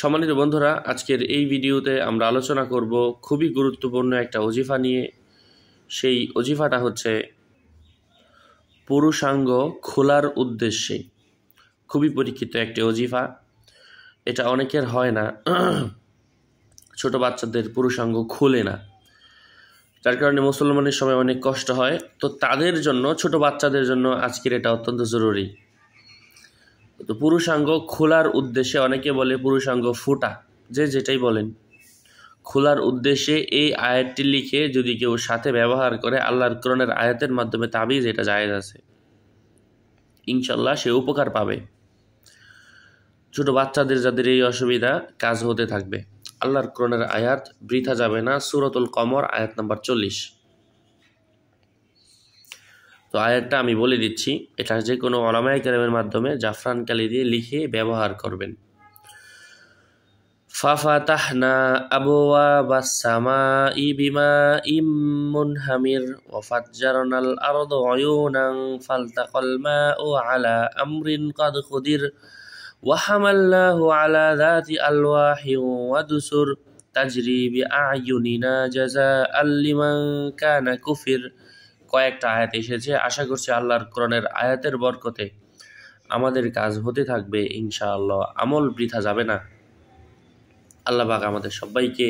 সম্মানিত বন্ধুরা আজকের এই ভিডিওতে আমরা আলোচনা করব খুবই গুরুত্বপূর্ণ একটা অজিফা নিয়ে সেই অজিফাটা হচ্ছে পুরুষাঙ্গ খোলার উদ্দেশ্যে খুবই পরীক্ষিত একটি অজিফা এটা অনেকের হয় না ছোট বাচ্চাদের পুরুষাঙ্গ খুলে না যার কারণে মুসলমানের সময় অনেক কষ্ট হয় তো তাদের জন্য ছোট বাচ্চাদের জন্য আজকের এটা অত্যন্ত জরুরি তো পুরুষাঙ্গ খোলার উদ্দেশ্যে অনেকে বলে পুরুষাঙ্গ ফোটা যে যেটাই বলেন খোলার উদ্দেশ্যে এই আয়াতটি লিখে যদি কেউ সাথে ব্যবহার করে আল্লাহর কোরআনের আয়াতের মাধ্যমে তাবি যেটা জায়গা আছে ইনশাল্লাহ সে উপকার পাবে ছোট বাচ্চাদের যাদের এই অসুবিধা কাজ হতে থাকবে আল্লাহর কোরআনের আয়াত বৃথা যাবে না সুরতুল কমর আয়াত নাম্বার চল্লিশ তো আয়াতটা আমি বলে দিচ্ছি এটা যে কোনো অলামায় কেরামের মাধ্যমে জাফরান কালি দিয়ে লিখে ব্যবহার করবেন ফাফা তাহনা আবওয়া বাসামা ই বিমা হামির ও ফাজারনাল আরদ অয়ুনাং ফালতা কলমা ও আলা আমরিন কাদ খুদির ওয়াহামাল্লাহ আলা যাতি আলওয়াহি ওয়া দুসুর তাজরি বিআয়ুনিনা জাজা আল্লিমাং কানা কুফির কয়েকটা আয়াত এসেছে আশা করছি আল্লাহর কোরআনের আয়াতের বরকতে আমাদের কাজ হতে থাকবে ইনশাআল্লাহ আমল বৃথা যাবে না আল্লাহ আমাদের সবাইকে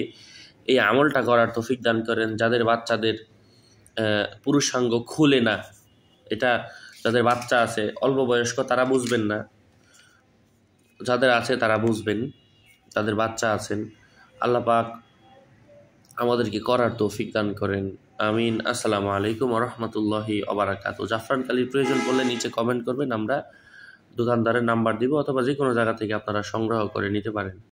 এই আমলটা করার তফিক দান করেন যাদের বাচ্চাদের পুরুষাঙ্গ খুলে না এটা যাদের বাচ্চা আছে অল্প বয়স্ক তারা বুঝবেন না যাদের আছে তারা বুঝবেন তাদের বাচ্চা আছেন আল্লাহ পাক আমাদেরকে করার তৌফিক দান করেন আমিন আসসালামু আলাইকুম রহমতুল্লাহি অবরাকাত জাফরান কালির প্রয়োজন পড়লে নিচে কমেন্ট করবেন আমরা দোকানদারের নাম্বার দিব অথবা যে কোনো জায়গা থেকে আপনারা সংগ্রহ করে নিতে পারেন